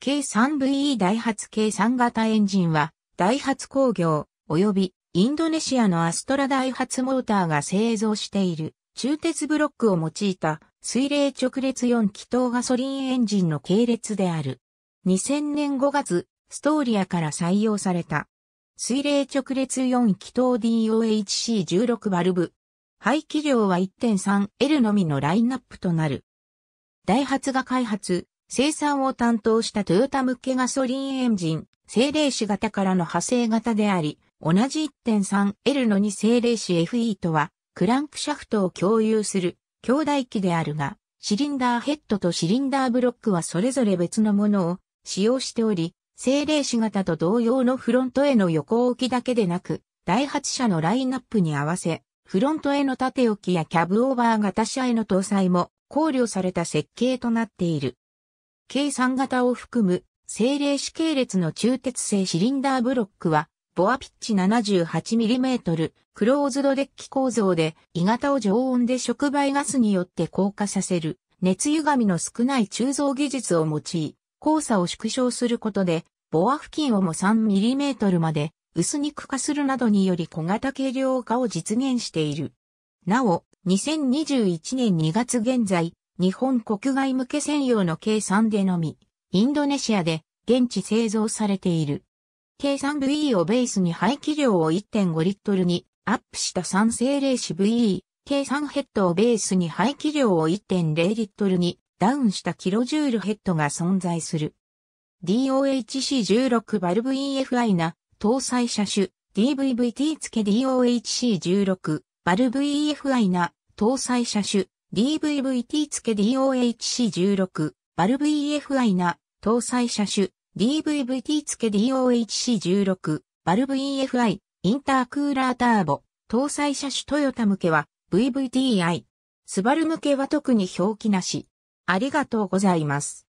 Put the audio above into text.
K3VE ダイハツ計3型エンジンは、ダイハツ工業、及びインドネシアのアストラダイハツモーターが製造している中鉄ブロックを用いた水冷直列4気筒ガソリンエンジンの系列である。2000年5月、ストーリアから採用された。水冷直列4気筒 DOHC16 バルブ。排気量は 1.3L のみのラインナップとなる。ダイハツが開発、生産を担当したトヨタ向けガソリンエンジン、精霊子型からの派生型であり、同じ 1.3L の2精霊子 FE とは、クランクシャフトを共有する兄弟機であるが、シリンダーヘッドとシリンダーブロックはそれぞれ別のものを使用しており、精霊子型と同様のフロントへの横置きだけでなく、第8車のラインナップに合わせ、フロントへの縦置きやキャブオーバー型車への搭載も考慮された設計となっている。計算型を含む、精霊子系列の中鉄製シリンダーブロックは、ボアピッチ 78mm、クローズドデッキ構造で、鋳型を常温で触媒ガスによって硬化させる、熱歪みの少ない鋳造技術を用い、交差を縮小することで、ボア付近をも 3mm まで、薄肉化するなどにより小型軽量化を実現している。なお、2021年2月現在、日本国外向け専用の計算でのみ、インドネシアで現地製造されている。計算 VE をベースに排気量を1.5リットルにアップした酸性霊子 VE、計算ヘッドをベースに排気量を1.0リットルにダウンしたキロジュールヘッドが存在する。DOHC16 バルブ EFI な搭載車種 DVVT 付け DOHC16 バルブ EFI な搭載車種 DVVT 付け DOHC16、バルブ EFI な、搭載車種、DVVT 付け DOHC16、バルブ EFI、インタークーラーターボ、搭載車種トヨタ向けは VVTi、スバル向けは特に表記なし。ありがとうございます。